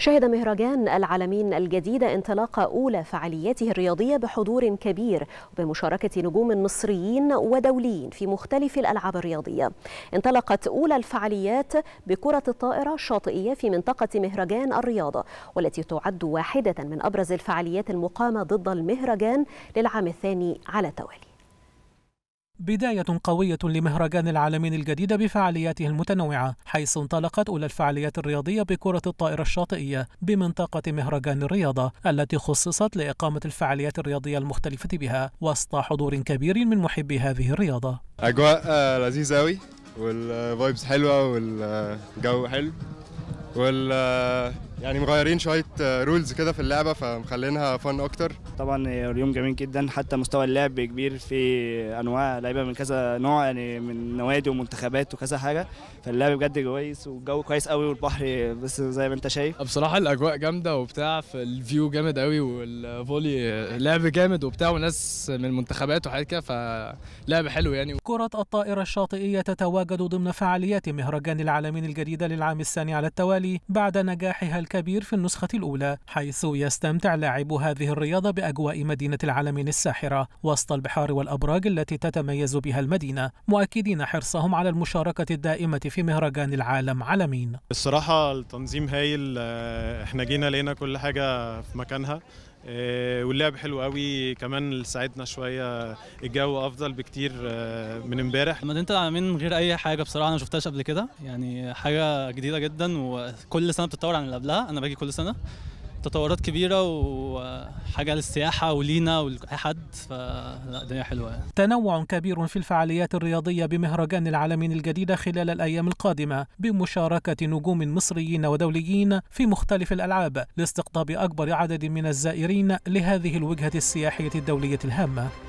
شهد مهرجان العالمين الجديد انطلاق أولى فعالياته الرياضية بحضور كبير بمشاركة نجوم مصريين ودوليين في مختلف الألعاب الرياضية انطلقت أولى الفعاليات بكرة الطائرة الشاطئية في منطقة مهرجان الرياضة والتي تعد واحدة من أبرز الفعاليات المقامة ضد المهرجان للعام الثاني على التوالي بداية قوية لمهرجان العالمين الجديد بفعالياته المتنوعة، حيث انطلقت أولى الفعاليات الرياضية بكرة الطائرة الشاطئية بمنطقة مهرجان الرياضة التي خصصت لإقامة الفعاليات الرياضية المختلفة بها وسط حضور كبير من محبي هذه الرياضة. أجواء آه، لذيذة أوي والفايبس آه، حلوة والجو حلو وال آه، يعني مغيرين شويه رولز آه، كده في اللعبه فمخلينها فن اكتر طبعا آه، اليوم جميل جدا حتى مستوى اللعب كبير في انواع لعيبه من كذا نوع يعني من نوادي ومنتخبات وكذا حاجه فاللعب بجد كويس والجو كويس قوي والبحر بس زي ما انت شايف أه، بصراحه الاجواء جامده وبتاع فالفيو جامد قوي والفولي لعب جامد وبتاع وناس من منتخبات وحاجات كده فلعب حلو يعني كره الطائره الشاطئيه تتواجد ضمن فعاليات مهرجان العالمين الجديده للعام الثاني على التوالي بعد نجاحها الكبير في النسخة الأولى حيث يستمتع لاعب هذه الرياضة بأجواء مدينة العالمين الساحرة وسط البحار والأبراج التي تتميز بها المدينة مؤكدين حرصهم على المشاركة الدائمة في مهرجان العالم عالمين الصراحة التنظيم هايل آه، احنا جينا لقينا كل حاجة في مكانها آه، واللعب حلو قوي كمان ساعدنا شويه الجو افضل بكتير آه، من امبارح مدينه من غير اي حاجه بصراحه انا ما شفتهاش قبل كده يعني حاجه جديده جدا وكل سنه بتتطور عن اللي قبلها انا باجي كل سنه تطورات كبيرة وحاجة للسياحة ولينا ولأي حد فلا الدنيا حلوة يعني. تنوع كبير في الفعاليات الرياضية بمهرجان العالمين الجديدة خلال الأيام القادمة بمشاركة نجوم مصريين ودوليين في مختلف الألعاب لاستقطاب أكبر عدد من الزائرين لهذه الوجهة السياحية الدولية الهامة